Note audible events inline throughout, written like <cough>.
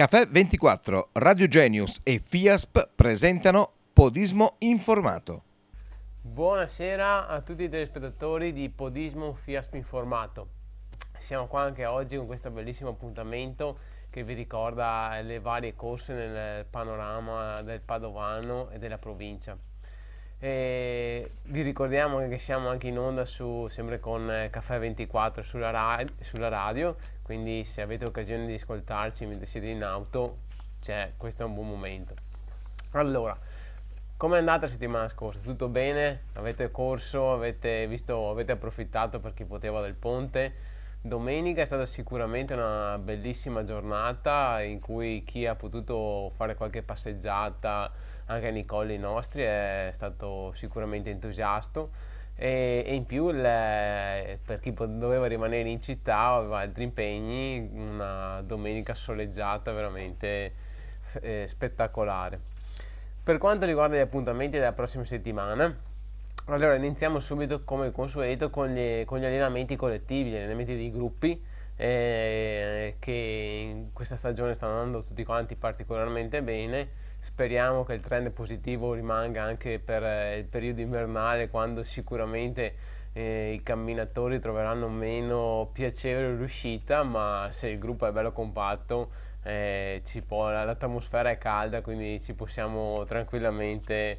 Caffè 24, Radio Genius e FIASP presentano Podismo Informato. Buonasera a tutti i telespettatori di Podismo FIASP Informato. Siamo qua anche oggi con questo bellissimo appuntamento che vi ricorda le varie corse nel panorama del Padovano e della provincia. E vi ricordiamo che siamo anche in onda su, sempre con eh, Caffè 24 sulla, ra sulla, radio, quindi se avete occasione di ascoltarci mentre siete in auto, cioè, questo è un buon momento. Allora, come è andata la settimana scorsa? Tutto bene? Avete corso? Avete, visto, avete approfittato per chi poteva del ponte? Domenica è stata sicuramente una bellissima giornata in cui chi ha potuto fare qualche passeggiata anche nei colli nostri è stato sicuramente entusiasta e, e in più le, eh, per chi doveva rimanere in città o aveva altri impegni una domenica soleggiata veramente eh, spettacolare. Per quanto riguarda gli appuntamenti della prossima settimana allora iniziamo subito come consueto con gli, con gli allenamenti collettivi, gli allenamenti dei gruppi eh, che in questa stagione stanno andando tutti quanti particolarmente bene. Speriamo che il trend positivo rimanga anche per eh, il periodo invernale quando sicuramente eh, i camminatori troveranno meno piacevole l'uscita, ma se il gruppo è bello compatto, eh, l'atmosfera è calda, quindi ci possiamo tranquillamente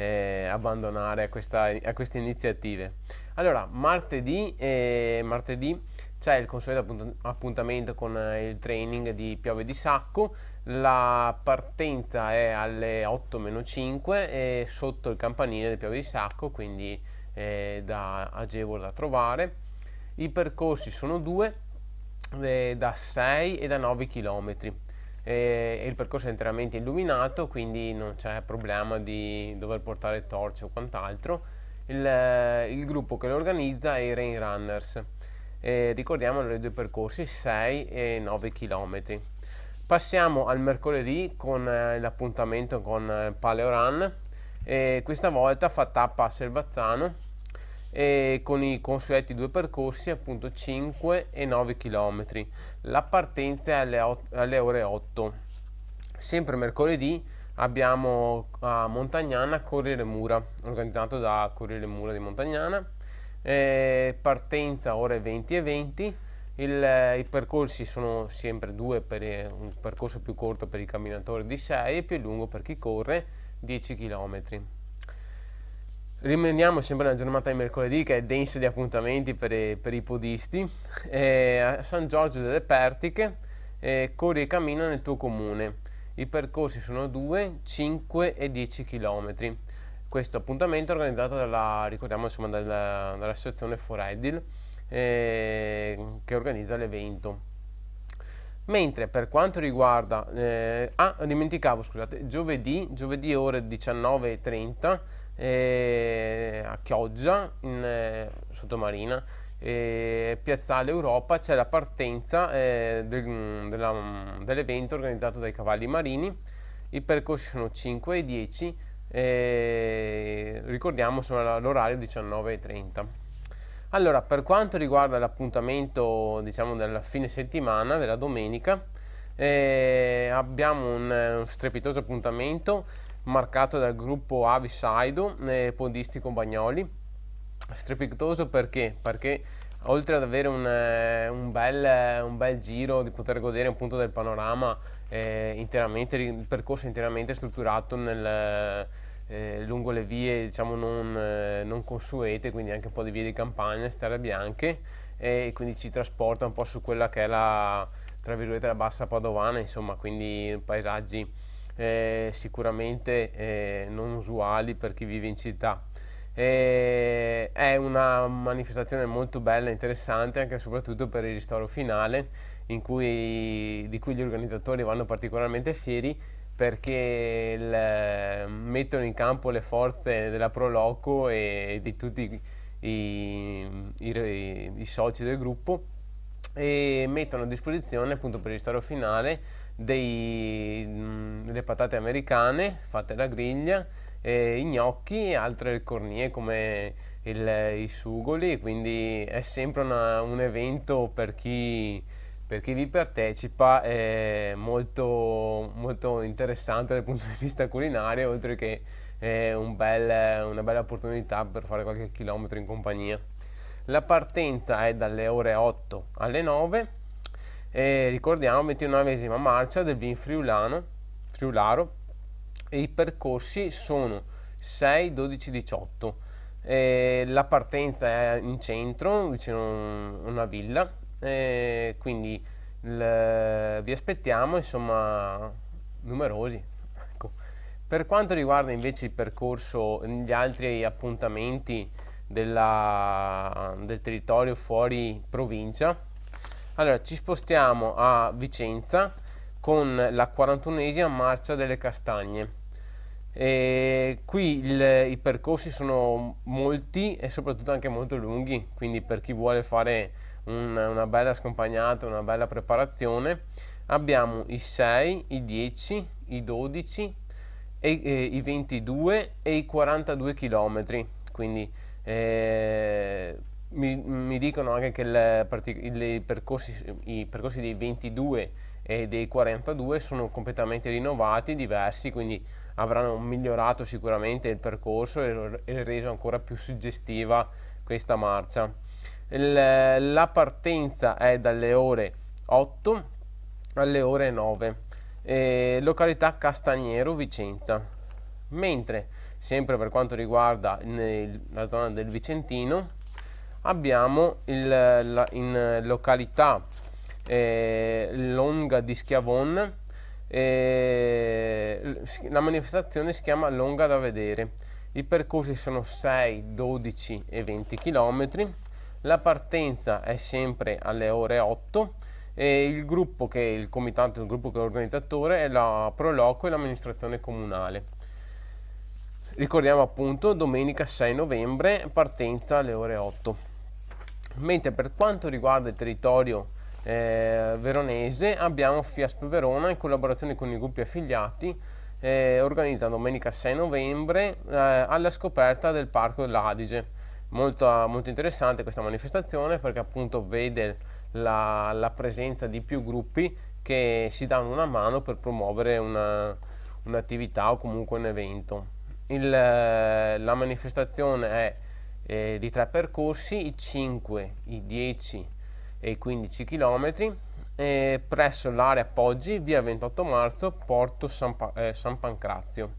eh, abbandonare a, questa, a, queste iniziative. Allora, martedì, eh, martedì c'è il consueto appuntamento con eh, il training di Piove di Sacco. La partenza è alle 8-5 e sotto il campanile del Piove di Sacco, quindi eh, da agevole da trovare. I percorsi sono due, eh, da 6 e da 9 km e il percorso è interamente illuminato quindi non c'è problema di dover portare torce o quant'altro il, il, gruppo che lo organizza è i Rain Runners e ricordiamo i due percorsi 6 e 9 km passiamo al mercoledì con eh, l'appuntamento con eh, Paleo Run e questa volta fa tappa a Selvazzano e con i consueti due percorsi appunto 5 e 9 km la partenza è alle, 8, alle ore 8 sempre mercoledì abbiamo a Montagnana Corriere Mura organizzato da Corriere Mura di Montagnana eh, partenza ore 20 e 20 il, i percorsi sono sempre due per un percorso più corto per i camminatori di 6 e più lungo per chi corre 10 km Rimaniamo sempre nella giornata di mercoledì che è densa di appuntamenti per i, per i podisti. <laughs> Eh, a San Giorgio delle Pertiche eh, corri e cammina nel tuo comune. I percorsi sono 2, 5 e 10 km. Questo appuntamento è organizzato dalla, insomma, dalla, dall'associazione Foredil eh, che organizza l'evento. Mentre per quanto riguarda, eh, ah, dimenticavo, scusate, giovedì, giovedì ore 19.30 eh, a Chioggia, in eh, sottomarina, eh, Piazzale Europa, c'è la partenza eh, del, mm, mm, dell'evento organizzato dai Cavalli Marini, i percorsi sono 5 e 10, eh, ricordiamo l'orario 30. Allora, per quanto riguarda l'appuntamento diciamo, della fine settimana, della domenica, eh, abbiamo un, un strepitoso appuntamento marcato dal gruppo Avisaido eh, podistico Bagnoli strepitoso perché? perché oltre ad avere un, eh, un, bel, un, bel, giro di poter godere appunto del panorama eh, interamente, il percorso interamente strutturato nel, eh, lungo le vie diciamo non, eh, non, consuete quindi anche un po' di vie di campagna, strade bianche e quindi ci trasporta un po' su quella che è la tra virgolette la bassa padovana insomma quindi paesaggi eh, sicuramente eh, non usuali per chi vive in città. E è una manifestazione molto bella e interessante anche e soprattutto per il ristoro finale cui, di cui gli organizzatori vanno particolarmente fieri perché il, mettono in campo le forze della Proloco e, e di tutti i, i, i, i soci del gruppo e mettono a disposizione appunto per il ristoro finale dei, mh, mm, delle patate americane fatte alla griglia, eh, i gnocchi e altre cornie come il, i sugoli, quindi è sempre una, un evento per chi, per chi vi partecipa è molto, molto interessante dal punto di vista culinario, oltre che un bel, una bella opportunità per fare qualche chilometro in compagnia. La partenza è dalle ore 8 alle 9 e ricordiamo 29esima marcia del Vin Friulano, Friularo e i percorsi sono 6, 12, 18. E la partenza è in centro, vicino a una villa, quindi il, vi aspettiamo insomma numerosi. Ecco. Per quanto riguarda invece il percorso, gli altri appuntamenti, della, del territorio fuori provincia. Allora ci spostiamo a Vicenza con la 41esima marcia delle castagne. E qui il, i percorsi sono molti e soprattutto anche molto lunghi, quindi per chi vuole fare un, una bella scompagnata, una bella preparazione, abbiamo i 6, i 10, i 12, e, eh, e, i 22 e i 42 km. Quindi eh, mi, mi, dicono anche che il, il percorsi, i percorsi dei 22 e dei 42 sono completamente rinnovati, diversi, quindi avranno migliorato sicuramente il percorso e, e reso ancora più suggestiva questa marcia. Il, la partenza è dalle ore 8 alle ore 9, eh, località Castagnero, Vicenza. Mentre sempre per quanto riguarda nel, la zona del Vicentino abbiamo il, la, in località eh, Longa di Schiavon eh, la manifestazione si chiama Longa da vedere i percorsi sono 6, 12 e 20 km la partenza è sempre alle ore 8 e il gruppo che il comitato, il gruppo che è l'organizzatore è la Proloco e l'amministrazione comunale Ricordiamo appunto domenica 6 novembre partenza alle ore 8. Mentre per quanto riguarda il territorio eh, veronese abbiamo Fiasp Verona in collaborazione con i gruppi affiliati eh, organizza domenica 6 novembre eh, alla scoperta del Parco dell'Adige. Molto, molto, interessante questa manifestazione perché appunto vede la, la, presenza di più gruppi che si danno una mano per promuovere un'attività o comunque un evento. Il, eh, la manifestazione è eh, di tre percorsi, i 5, i 10 e i 15 km, eh, presso l'area Poggi, via 28 marzo, Porto San, pa eh, San Pancrazio.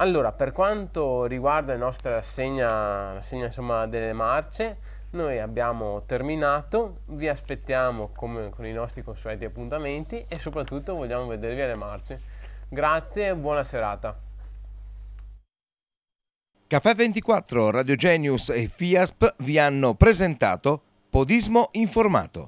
Allora, per quanto riguarda la nostra rassegna, rassegna insomma, delle marce, noi abbiamo terminato, vi aspettiamo come con i nostri consueti appuntamenti e soprattutto vogliamo vedervi alle marce. Grazie e buona serata. Caffè 24, Radio Genius e FIASP vi hanno presentato Podismo Informato.